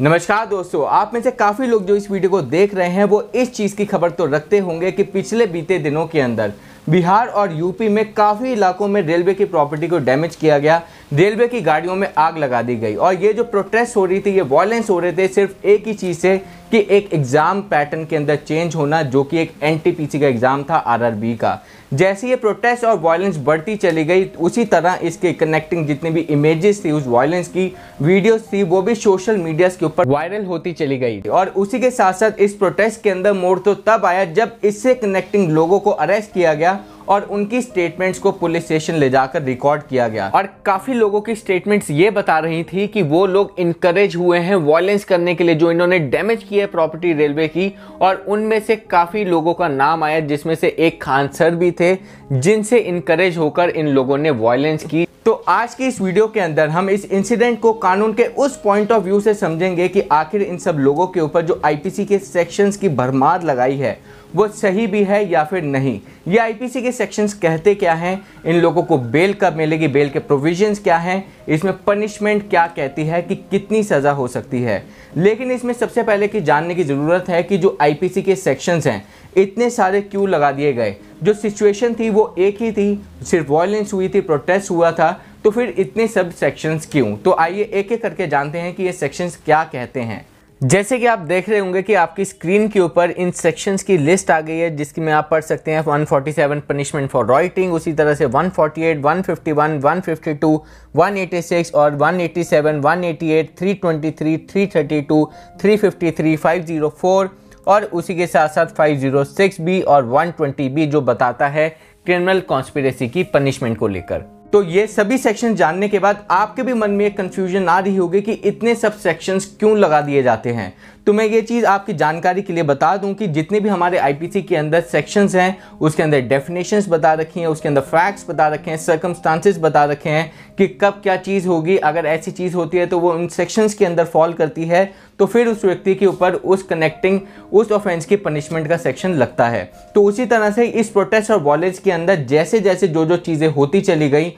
नमस्कार दोस्तों आप में से काफ़ी लोग जो इस वीडियो को देख रहे हैं वो इस चीज़ की खबर तो रखते होंगे कि पिछले बीते दिनों के अंदर बिहार और यूपी में काफ़ी इलाकों में रेलवे की प्रॉपर्टी को डैमेज किया गया रेलवे की गाड़ियों में आग लगा दी गई और ये जो प्रोटेस्ट हो रही थी ये वॉयलेंस हो रहे थे सिर्फ एक ही चीज़ से कि एक एग्ज़ाम पैटर्न के अंदर चेंज होना जो कि एक एनटीपीसी का एग्ज़ाम था आरआरबी का जैसे ये प्रोटेस्ट और वायलेंस बढ़ती चली गई उसी तरह इसके कनेक्टिंग जितनी भी इमेजेस थी उस वायलेंस की वीडियोस थी वो भी सोशल मीडिया के ऊपर वायरल होती चली गई और उसी के साथ साथ इस प्रोटेस्ट के अंदर मोड़ तो तब आया जब इससे कनेक्टिंग लोगों को अरेस्ट किया गया और उनकी स्टेटमेंट्स को पुलिस स्टेशन ले जाकर रिकॉर्ड किया गया और काफी लोगों की स्टेटमेंट्स ये बता रही थी कि वो लोग इंकरेज हुए हैं वॉयलेंस करने के लिए जो इन्होंने डैमेज किया है प्रॉपर्टी रेलवे की और उनमें से काफी लोगों का नाम आया जिसमें से एक खान सर भी थे जिनसे इंकरेज होकर इन लोगों ने वॉयलेंस की तो आज की इस वीडियो के अंदर हम इस इंसिडेंट को कानून के उस पॉइंट ऑफ व्यू से समझेंगे कि आखिर इन सब लोगों के ऊपर जो आईपीसी के सेक्शंस की भरमार लगाई है वो सही भी है या फिर नहीं ये आईपीसी के सेक्शंस कहते क्या हैं इन लोगों को बेल कब मिलेगी बेल के प्रोविजंस क्या हैं इसमें पनिशमेंट क्या कहती है कि कितनी सज़ा हो सकती है लेकिन इसमें सबसे पहले कि जानने की ज़रूरत है कि जो आईपीसी के सेक्शंस हैं इतने सारे क्यों लगा दिए गए जो सिचुएशन थी वो एक ही थी सिर्फ वॉयलेंस हुई थी प्रोटेस्ट हुआ था तो फिर इतने सब सेक्शंस क्यों तो आइए एक एक करके जानते हैं कि ये सेक्शंस क्या कहते हैं जैसे कि आप देख रहे होंगे कि आपकी स्क्रीन के ऊपर इन सेक्शंस की लिस्ट आ गई है जिसकी में आप पढ़ सकते हैं 147 पनिशमेंट फॉर राइटिंग उसी तरह से 148, 151, 152, 186 और 187, 188, 323, 332, 353, 504 और उसी के साथ साथ 506 बी और 120 बी जो बताता है क्रिमिनल कॉन्स्पिरेसी की पनिशमेंट को लेकर तो ये सभी सेक्शन जानने के बाद आपके भी मन में एक कन्फ्यूजन आ रही होगी कि इतने सब सेक्शंस क्यों लगा दिए जाते हैं तो मैं ये चीज़ आपकी जानकारी के लिए बता दूं कि जितने भी हमारे आईपीसी के अंदर सेक्शंस हैं उसके अंदर डेफिनेशंस बता रखी हैं उसके अंदर फैक्ट्स बता रखे हैं सर्कमस्टांसिस बता रखे हैं कि कब क्या चीज़ होगी अगर ऐसी चीज़ होती है तो वो उन सेक्शंस के अंदर फॉल करती है तो फिर उस व्यक्ति के ऊपर उस कनेक्टिंग उस ऑफेंस की पनिशमेंट का सेक्शन लगता है तो उसी तरह से इस प्रोटेस्ट और वॉलेज के अंदर जैसे जैसे जो जो चीज़ें होती चली गई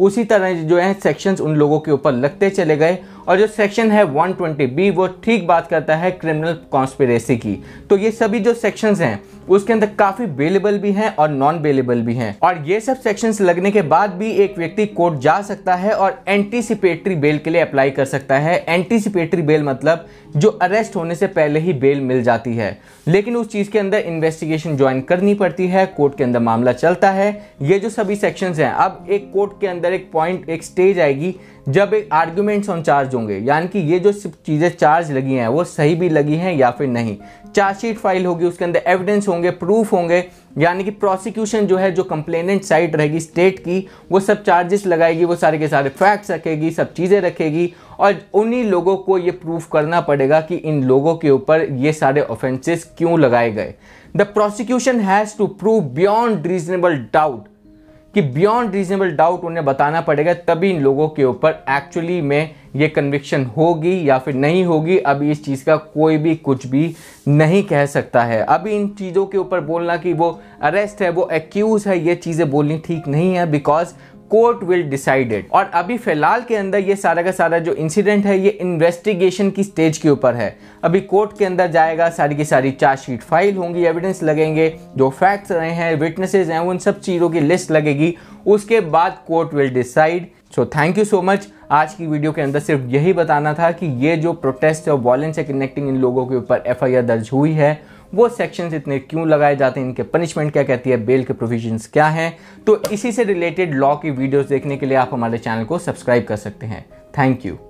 उसी तरह जो है सेक्शंस उन लोगों के ऊपर लगते चले गए और जो सेक्शन है 120 बी वो ठीक बात करता है क्रिमिनल कॉन्स्पिरेसी की तो ये सभी जो सेक्शंस हैं उसके अंदर काफी बेलेबल भी हैं और नॉन बेलेबल भी हैं और ये सब सेक्शंस लगने के बाद भी एक व्यक्ति कोर्ट जा सकता है और एंटीसिपेटरी बेल के लिए अप्लाई कर सकता है एंटीसिपेटरी बेल मतलब जो अरेस्ट होने से पहले ही बेल मिल जाती है लेकिन उस चीज़ के अंदर इन्वेस्टिगेशन ज्वाइन करनी पड़ती है कोर्ट के अंदर मामला चलता है ये जो सभी सेक्शंस हैं अब एक कोर्ट के अंदर अंदर एक पॉइंट एक स्टेज आएगी जब एक आर्ग्यूमेंट्स ऑन चार्ज होंगे यानी कि ये जो चीज़ें चार्ज लगी हैं वो सही भी लगी हैं या फिर नहीं चार्जशीट फाइल होगी उसके अंदर एविडेंस होंगे प्रूफ होंगे यानी कि प्रोसिक्यूशन जो है जो कंप्लेनेंट साइट रहेगी स्टेट की वो सब चार्जेस लगाएगी वो सारे के सारे फैक्ट्स रखेगी सब चीज़ें रखेगी और उन्हीं लोगों को ये प्रूफ करना पड़ेगा कि इन लोगों के ऊपर ये सारे ऑफेंसेस क्यों लगाए गए the prosecution has to prove beyond reasonable doubt कि बियॉन्ड रीजनेबल डाउट उन्हें बताना पड़ेगा तभी इन लोगों के ऊपर एक्चुअली में ये कन्विक्शन होगी या फिर नहीं होगी अभी इस चीज़ का कोई भी कुछ भी नहीं कह सकता है अभी इन चीज़ों के ऊपर बोलना कि वो अरेस्ट है वो एक्यूज़ है ये चीज़ें बोलनी ठीक नहीं है बिकॉज कोर्ट विल डिसाइडेड और अभी फिलहाल के अंदर ये सारा का सारा जो इंसिडेंट है ये इन्वेस्टिगेशन की स्टेज के ऊपर है अभी कोर्ट के अंदर जाएगा सारी की सारी चार्जशीट फाइल होंगी एविडेंस लगेंगे जो फैक्ट्स रहे हैं विटनेसेस हैं उन सब चीज़ों की लिस्ट लगेगी उसके बाद court will decide so thank you so much आज की वीडियो के अंदर सिर्फ यही बताना था कि ये जो प्रोटेस्ट और वॉलेंस है कनेक्टिंग इन लोगों के ऊपर एफ दर्ज हुई है वो सेक्शंस इतने क्यों लगाए जाते हैं इनके पनिशमेंट क्या कहती है बेल के प्रोविजंस क्या हैं तो इसी से रिलेटेड लॉ की वीडियोस देखने के लिए आप हमारे चैनल को सब्सक्राइब कर सकते हैं थैंक यू